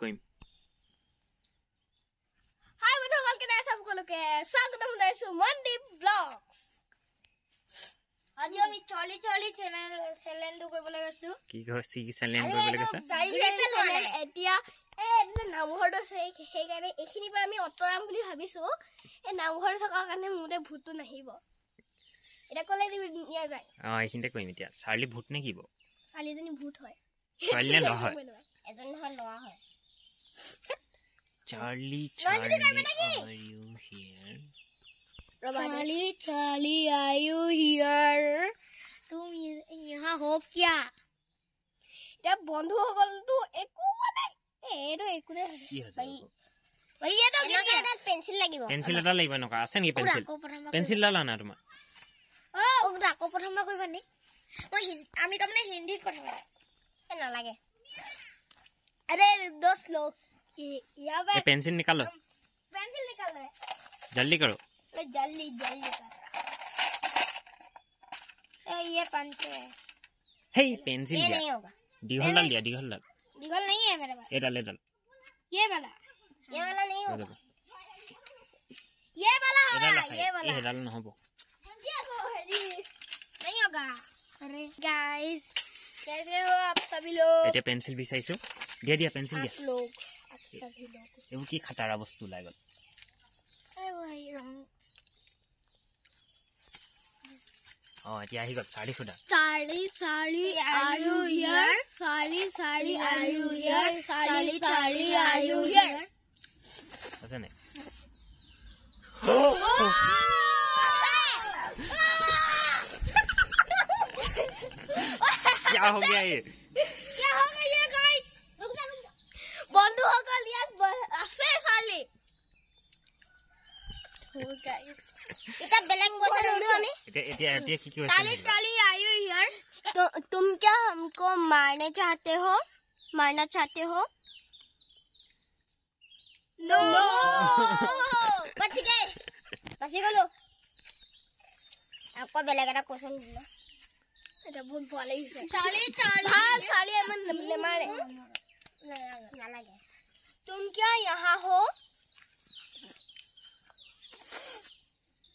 কৰিম high বন্ধু ভাল কেনে আছে সকলোকে স্বাগতম জনাইছো মনদীপ ব্লগ আজি আমি চলি চলি চেনেল চেলেনটো কৰিবলৈ গৈছো কি কয় চি চেনেল কৰিবলৈ গৈছো এতিয়া এই নামঘৰটো আছে সেইকাৰণে এইখিনিৰ পৰা আমি অঁতৰাম ভূতটো নাহিব এতিয়া ক'লে নে কি হয় Charlie, Charlie, are you here? Charlie, Charlie, are you here? तुम यहाँ हो क्या जब बंद हो गल तो एक মানে এরো একু রে ভাই ভাই এ তো না এটা পেন্সিল লাগিব পেন্সিল এটা লাগিব নকা আছে নি পেন্সিল পেন্সিল লালা না তোমার ও ওগরা কো প্রথমা কইবা নি মই আমি তামানে হিন্দিত কথা বলা এ না লাগে আরে দোস্ত লোক ये पेंसिल निकालो पेंसिल निकाल रहे जल्दी करो जल्दी जल्दी कर ये पंचे हे पेंसिल नहीं होगा डिघल डाल दिया डिघल डाल डिघल नहीं है मेरे पास ये डाल ये डाल ये वाला ये वाला नहीं होगा ये वाला होगा ये वाला ये डालना होगा नहीं होगा अरे गाइस कैसे हो आप सभी लोग ये पेंसिल भी सही से दिया दिया पेंसिल दिया लोग सभी लोग एगो की खटारा वस्तु लागल अरे वही रंग हां यही गप साड़ी खुदा साड़ी साड़ी आर यू हियर साड़ी साड़ी आर यू हियर साड़ी साड़ी आर यू ऐसे नहीं क्या हो गया ये तुम क्या हमको मारने चाहते हो मारना चाहते हो नो no! बच गए लो आपको बेला का क्वेश्चन दिया अरे भूल भाले ही से चाली चाली हां चाली है मन ने मारे तुम क्या यहाँ हो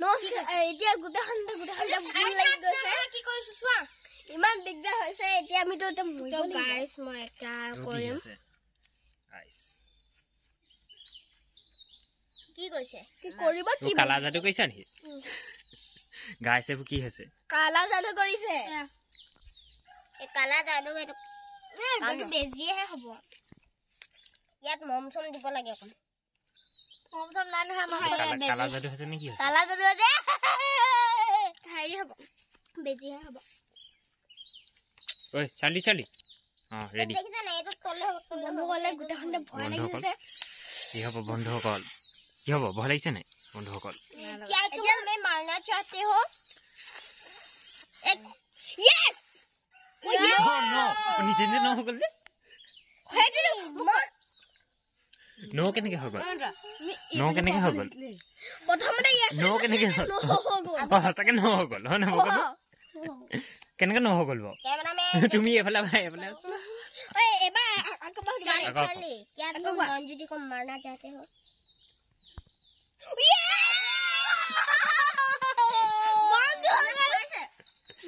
কালা জাদু কৈছা নেকি গাইছে কি হৈছে কালা জাদু কৰিছে কালা জাদু বেজীয়েহে হব ইয়াত মম চম দিব লাগে অকণ কম চম নাই নহয় কালা জাদু হৈছে নে কি হৈছে কালা জাদু হৈছে হেৰি হ'ব বেজি হ'ব ঐ চালি চালি অঁ ৰেডি দেখিছে নাই এইটো তলে বন্ধ হ'লে গোটেইখনতে ভয় লাগি গৈছে কি হ'ব বন্ধুসকল কি হ'ব ভয় লাগিছে নাই বন্ধুসকল মাৰনা চাতে হ মোক নো কেনেকে হৈ গল ন কেনেকে হৈ গল ন কেনেকে হৈ গল সঁচাকে ন হৈ গল হয় নহয় কেনেকে ন হৈ গল বাৰু তুমি এইফালে ভাই এইফালে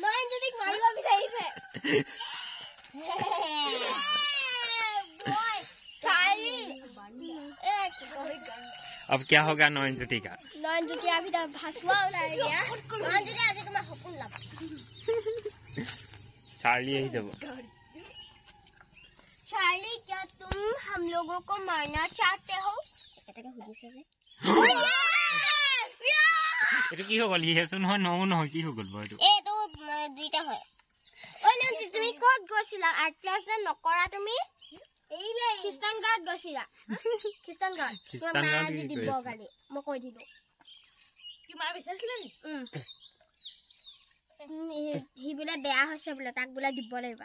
মই যদি মাৰিব বিচাৰিছে अब क्या होगा नॉन जुटी का नॉन जुटी अभी तो भसवा उड़ा गया नॉन जुटी आज तो मैं हकुन लगा चार्ली यही जब तो चार्ली क्या तुम हम लोगों को मारना चाहते हो এটো কি হৈ গ'ল ইহেচোন হয় নও নহয় কি হৈ গ'ল বাৰু এইটো দুইটা হয় ঐ তুমি ক'ত গৈছিলা আৰ্ট ক্লাছ যে নকৰা তুমি খ্ৰীষ্টান গাৰ্ড গৈছিলা খ্ৰীষ্টান গাৰ্ড দিব কালি মই কৈ দিলো মা বিচাৰিছিলে সি বোলে বেয়া হৈছে বোলে তাক বোলে দিব লাগিব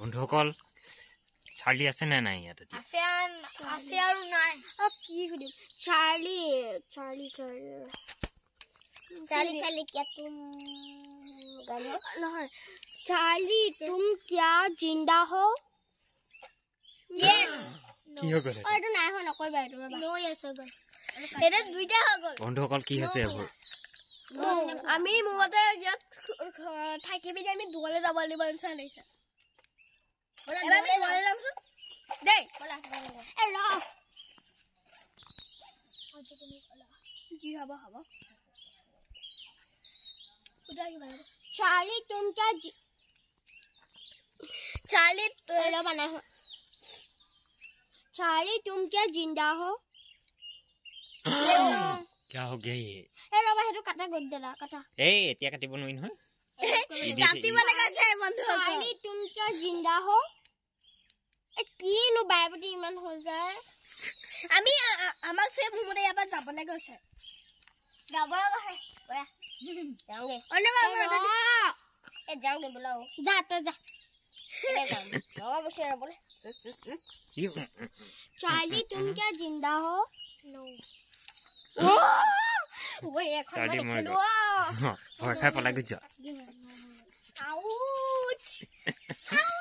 বন্ধুসকল চাৰ্লি আছে নে নাই ইয়াত আছে আৰু নাই কি বন্ধুসকল কি হৈছে এইবোৰ আমি মোৰ মতে ইয়াত থাকি পিনি আমি দূৰলৈ যাব লাগিব নিচিনা লাগিছে আমি দূৰলৈ যামচোন দেই যি হ'ব হ'ব চাৰ্লি তুম কিয়া চাৰ্লি বনা चार्ली तुम क्या जिंदा हो क्या हो गया ये কথা গদ্দরা কথা এই এতিয়া কাটিব নোৱাৰি নহয় কাটিব লগা আছে বন্ধু কাইলি তুমি কিয় জিন্দা হো কিনো বাই প্ৰতি ইমান সজাই আমি আমাক চেভ ৰুমতে ইয়াৰ পৰা যাবলৈ গৈছে যাবলৈ গৈছে যাওঁগে এ যাওঁগে বোলা যা তই যা चार्ली तुम क्या जिंदा हो नो চাৰ্দি মৰি গ'ল ভৰ খাই পেলাই গুচি যাওঁ